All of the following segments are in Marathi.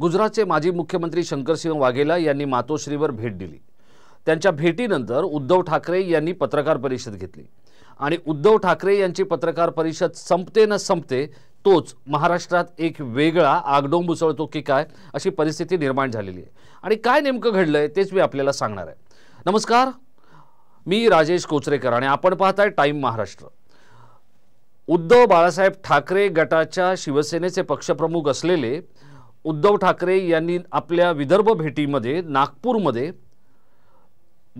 गुजरातचे माजी मुख्यमंत्री शंकरसिंह वाघेला यांनी मातोश्रीवर भेट दिली त्यांच्या भेटीनंतर उद्धव ठाकरे यांनी पत्रकार परिषद घेतली आणि उद्धव ठाकरे यांची पत्रकार परिषद संपते न संपते तोच महाराष्ट्रात एक वेगळा आगडोंब उसळतो की काय अशी परिस्थिती निर्माण झालेली आहे आणि काय नेमकं घडलं तेच मी आपल्याला सांगणार आहे नमस्कार मी राजेश कोचरेकर आणि आपण पाहताय टाईम महाराष्ट्र उद्धव बाळासाहेब ठाकरे गटाच्या शिवसेनेचे पक्षप्रमुख असलेले उद्धव ठाकरे यांनी आपल्या विदर्भ भेटीमध्ये नागपूरमध्ये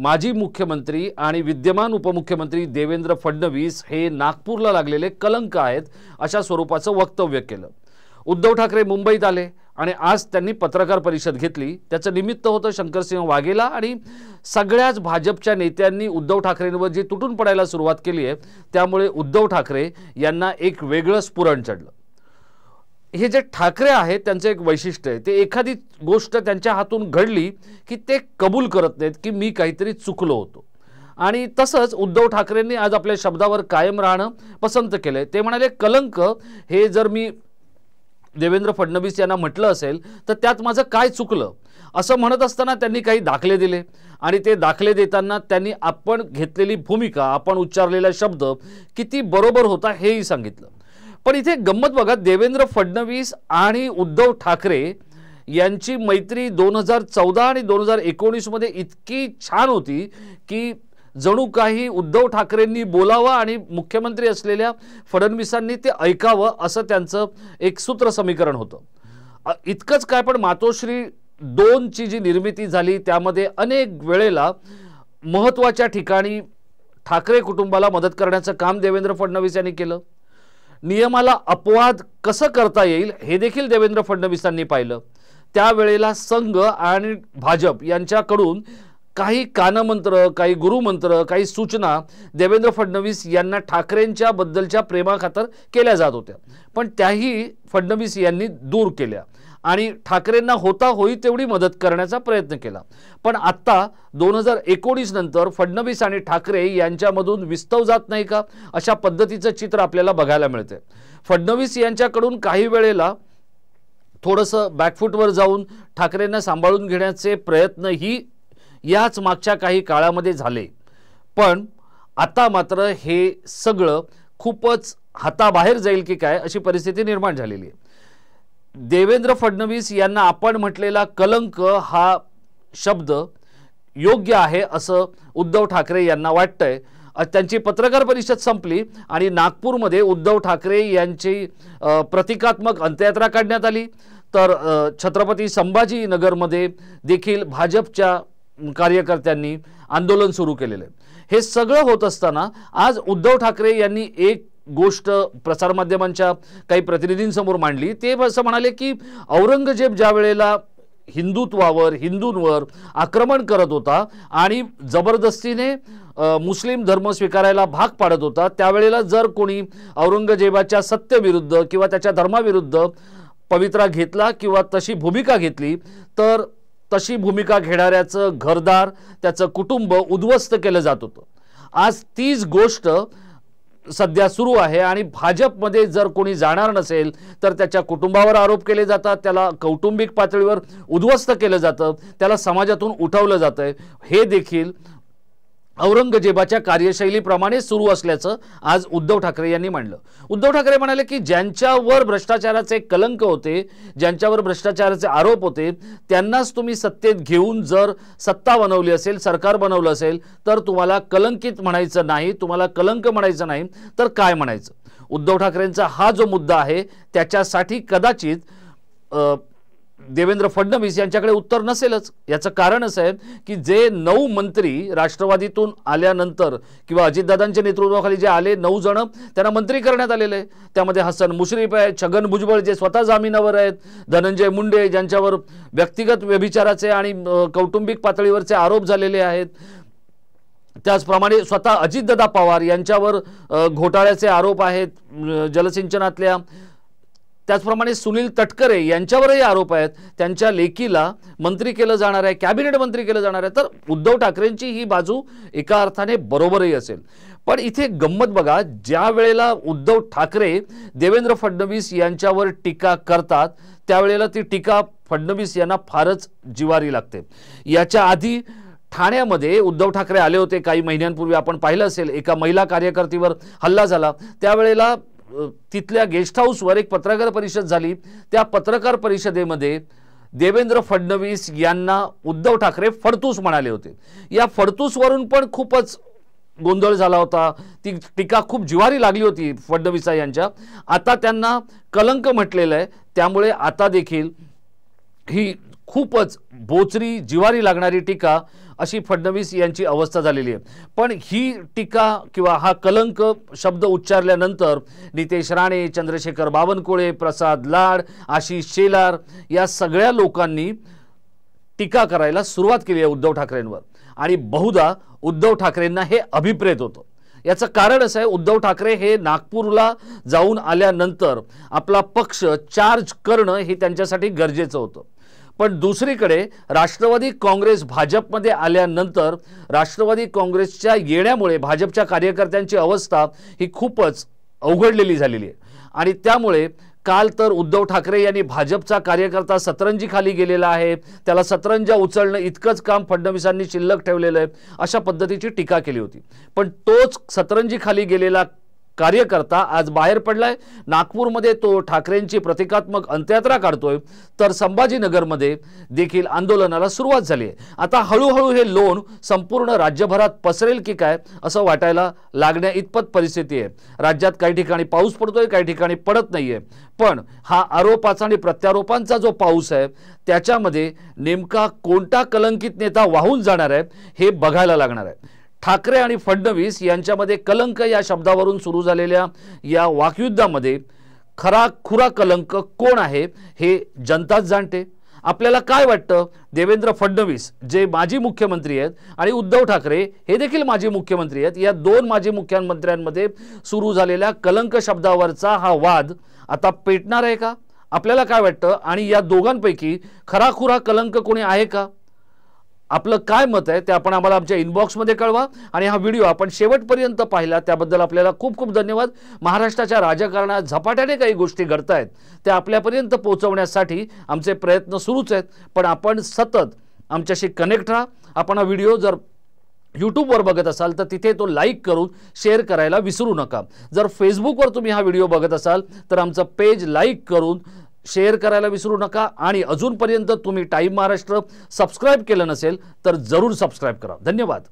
माजी मुख्यमंत्री आणि विद्यमान उपमुख्यमंत्री देवेंद्र फडणवीस हे नागपूरला लागलेले कलंक आहेत अशा स्वरूपाचं वक्तव्य केलं उद्धव ठाकरे मुंबईत आले आणि आज त्यांनी पत्रकार परिषद घेतली त्याचं निमित्त होतं शंकरसिंह वाघेला आणि सगळ्याच भाजपच्या नेत्यांनी उद्धव ठाकरेंवर जी तुटून पडायला सुरुवात केली आहे त्यामुळे उद्धव ठाकरे यांना एक वेगळं स्फुरण चढलं हे जे ठाकरे आहेत त्यांचं एक वैशिष्ट्य आहे ते एखादी गोष्ट त्यांच्या हातून घडली की ते कबूल करत नाहीत की मी काहीतरी चुकलो होतो आणि तसंच उद्धव ठाकरेंनी आज आपल्या शब्दावर कायम राहणं पसंत केलं आहे ते म्हणाले कलंक हे जर मी देवेंद्र फडणवीस यांना म्हटलं असेल तर त्यात माझं काय चुकलं असं म्हणत असताना त्यांनी काही दाखले दिले आणि ते दाखले देताना त्यांनी आपण घेतलेली भूमिका आपण उच्चारलेला शब्द किती बरोबर होता हेही सांगितलं पण इथे गंमत बघा देवेंद्र फडणवीस आणि उद्धव ठाकरे यांची मैत्री दोन हजार चौदा आणि दोन हजार एकोणीसमध्ये इतकी छान होती की जणू काही उद्धव ठाकरेंनी बोलावं आणि मुख्यमंत्री असलेल्या फडणवीसांनी ते ऐकावं असं त्यांचं एक सूत्र समीकरण होतं इतकंच काय पण मातोश्री दोनची जी निर्मिती झाली त्यामध्ये अनेक वेळेला महत्त्वाच्या ठिकाणी ठाकरे कुटुंबाला मदत करण्याचं काम देवेंद्र फडणवीस यांनी केलं नियमाला अपवाद कसं करता येईल हे देखील देवेंद्र फडणवीसांनी पाहिलं त्यावेळेला संघ आणि भाजप यांच्याकडून काही कानमंत्र काही गुरुमंत्र काही सूचना देवेंद्र फडणवीस यांना ठाकरेंच्या बद्दलच्या प्रेमाखातर केल्या जात होत्या पण त्याही फडणवीस यांनी दूर केल्या आणि ठाकरेंना होता होई तेवढी मदत करण्याचा प्रयत्न केला पण आत्ता दोन हजार एकोणीस नंतर फडणवीस आणि ठाकरे यांच्यामधून विस्तव जात नाही का अशा पद्धतीचं चित्र आपल्याला बघायला मिळते फडणवीस यांच्याकडून काही वेळेला थोडंसं बॅकफूटवर जाऊन ठाकरेंना सांभाळून घेण्याचे प्रयत्नही याच मागच्या काही काळामध्ये झाले पण आता मात्र हे सगळं खूपच हाताबाहेर जाईल की काय अशी परिस्थिती निर्माण झालेली आहे देवेंद्र फडणवीस यांना आपण म्हटलेला कलंक हा शब्द योग्य आहे असं उद्धव ठाकरे यांना वाटतंय त्यांची पत्रकार परिषद संपली आणि नागपूरमध्ये उद्धव ठाकरे यांची प्रतिकात्मक अंत्ययात्रा काढण्यात आली तर छत्रपती संभाजीनगरमध्ये देखील भाजपच्या कार्यकर्त्यांनी आंदोलन सुरू केलेलं आहे हे सगळं होत असताना आज उद्धव ठाकरे यांनी एक गोष्ट प्रसारमाध्यमांच्या काही प्रतिनिधींसमोर मांडली ते असं म्हणाले की औरंगजेब ज्या वेळेला हिंदुत्वावर हिंदूंवर आक्रमण करत होता आणि जबरदस्तीने मुस्लिम धर्म स्वीकारायला भाग पाडत होता त्यावेळेला जर कोणी औरंगजेबाच्या सत्यविरुद्ध किंवा त्याच्या धर्माविरुद्ध पवित्रा घेतला किंवा तशी भूमिका घेतली तर तशी भूमिका घेणाऱ्याचं घरदार त्याचं कुटुंब उद्ध्वस्त केलं जात होतं आज तीच गोष्ट सध्या सुरू आहे आणि भाजपमध्ये जर कोणी जाणार नसेल तर त्याच्या कुटुंबावर आरोप केले जातात त्याला कौटुंबिक पातळीवर उद्ध्वस्त केलं जातं त्याला समाजातून उठवलं जातं हे देखील औरंगजेबाच्या कार्यशैलीप्रमाणे सुरू असल्याचं आज उद्धव ठाकरे यांनी मांडलं उद्धव ठाकरे म्हणाले की ज्यांच्यावर भ्रष्टाचाराचे कलंक होते ज्यांच्यावर भ्रष्टाचाराचे आरोप होते त्यांनाच तुम्ही सत्तेत घेऊन जर सत्ता बनवली असेल सरकार बनवलं असेल तर तुम्हाला कलंकित म्हणायचं नाही तुम्हाला कलंक म्हणायचं नाही तर काय म्हणायचं उद्धव ठाकरेंचा हा जो मुद्दा आहे त्याच्यासाठी कदाचित देवेंद्र फडणवीस यांच्याकडे उत्तर नसेलच याचं कारण असं आहे की जे नऊ मंत्री राष्ट्रवादीतून आल्यानंतर किंवा अजितदादांच्या नेतृत्वाखाली जे आले नऊ जण त्यांना मंत्री करण्यात आलेले आहे त्यामध्ये हसन मुश्रीफ आहे छगन भुजबळ जे स्वतः जामिनावर आहेत धनंजय मुंडे ज्यांच्यावर व्यक्तिगत व्यभिचाराचे आणि कौटुंबिक पातळीवरचे आरोप झालेले आहेत त्याचप्रमाणे स्वतः अजितदादा पवार यांच्यावर घोटाळ्याचे आरोप आहेत जलसिंचनातल्या त्याचप्रमाणे सुनील तटकरे यांच्यावरही आरोप आहेत त्यांच्या लेकीला मंत्री केलं जाणार आहे कॅबिनेट मंत्री केलं जाणार आहे तर उद्धव ठाकरेंची ही बाजू एका अर्थाने बरोबरही असेल पण इथे गंमत बघा ज्या वेळेला उद्धव ठाकरे देवेंद्र फडणवीस यांच्यावर टीका करतात त्यावेळेला ती टीका फडणवीस यांना फारच जिवारी लागते याच्या आधी ठाण्यामध्ये उद्धव ठाकरे आले होते काही महिन्यांपूर्वी आपण पाहिलं असेल एका महिला कार्यकर्तीवर हल्ला झाला त्यावेळेला तिथल्या गेस्ट हाऊसवर एक पत्रकार परिषद झाली त्या पत्रकार परिषदेमध्ये देवेंद्र फडणवीस यांना उद्धव ठाकरे फडतूस म्हणाले होते या फडतूसवरून पण खूपच गोंधळ झाला होता ती टीका खूप जिवारी लागली होती फडणवीसा यांच्या आता त्यांना कलंक म्हटलेलं आहे त्यामुळे आता देखील ही खूपच बोचरी जिवारी लागणारी टीका अशी फडणवीस यांची अवस्था झालेली आहे पण ही टीका किंवा हा कलंक शब्द उच्चारल्यानंतर नितेश राणे चंद्रशेखर बावनकुळे प्रसाद लाड आशिष शेलार या सगळ्या लोकांनी टीका करायला सुरुवात केली आहे उद्धव ठाकरेंवर आणि बहुधा उद्धव ठाकरेंना हे अभिप्रेत होतं याचं कारण असं आहे उद्धव ठाकरे हे नागपूरला जाऊन आल्यानंतर आपला पक्ष चार्ज करणं हे त्यांच्यासाठी गरजेचं होतं पण दुसरीकडे राष्ट्रवादी काँग्रेस भाजपमध्ये आल्यानंतर राष्ट्रवादी काँग्रेसच्या येण्यामुळे भाजपच्या कार्यकर्त्यांची अवस्था ही खूपच अवघडलेली झालेली आहे आणि त्यामुळे काल तर उद्धव ठाकरे यांनी भाजपचा कार्यकर्ता सतरंजीखाली गेलेला आहे त्याला सतरंजा उचलणं इतकंच काम फडणवीसांनी शिल्लक ठेवलेलं आहे अशा पद्धतीची टीका केली होती पण तोच सतरंजीखाली गेलेला कार्यकर्ता आज बाहेर पडलाय नागपूरमध्ये तो ठाकरेंची प्रतिकात्मक अंत्ययात्रा काढतोय तर संभाजीनगरमध्ये देखील आंदोलनाला सुरुवात झाली आहे आता हळूहळू हे लोन संपूर्ण राज्यभरात पसरेल की काय असं वाटायला लागण्या इतपत परिस्थिती आहे राज्यात काही ठिकाणी पाऊस पडतोय काही ठिकाणी पडत नाहीये पण हा आरोपाचा आणि प्रत्यारोपांचा जो पाऊस आहे त्याच्यामध्ये नेमका कोणता कलंकित नेता वाहून जाणार आहे हे बघायला लागणार आहे ठाकरे आणि फडणवीस यांच्यामध्ये कलंक या शब्दावरून सुरू झालेल्या या वाकयुद्धामध्ये खरा खुरा कलंक कोण आहे हे जनताच जाणते आपल्याला काय वाटतं देवेंद्र फडणवीस जे माजी मुख्यमंत्री आहेत आणि उद्धव ठाकरे हे देखील माजी मुख्यमंत्री आहेत या दोन माजी मुख्यमंत्र्यांमध्ये सुरू झालेल्या कलंक शब्दावरचा हा वाद आता पेटणार आहे का आपल्याला काय वाटतं आणि या दोघांपैकी खराखुरा कलंक कोणी आहे का आपलं काय मत आहे ते आपण आम्हाला आमच्या इनबॉक्समध्ये कळवा आणि हा व्हिडिओ आपण शेवटपर्यंत पाहिला त्याबद्दल आपल्याला खूप खूप धन्यवाद महाराष्ट्राच्या राजकारणात झपाट्याने काही गोष्टी घडत आहेत त्या आपल्यापर्यंत पोहोचवण्यासाठी आमचे प्रयत्न सुरूच आहेत पण आपण सतत आमच्याशी कनेक्ट राहा आपण हा व्हिडिओ जर यूट्यूबवर बघत असाल तर तिथे तो लाईक करून शेअर करायला विसरू नका जर फेसबुकवर तुम्ही हा व्हिडिओ बघत असाल तर आमचं पेज लाईक करून शेअर करायला विसरू नका आणि अजूनपर्यंत तुम्ही टाईम महाराष्ट्र सबस्क्राईब केलं नसेल तर जरूर सबस्क्राईब करा धन्यवाद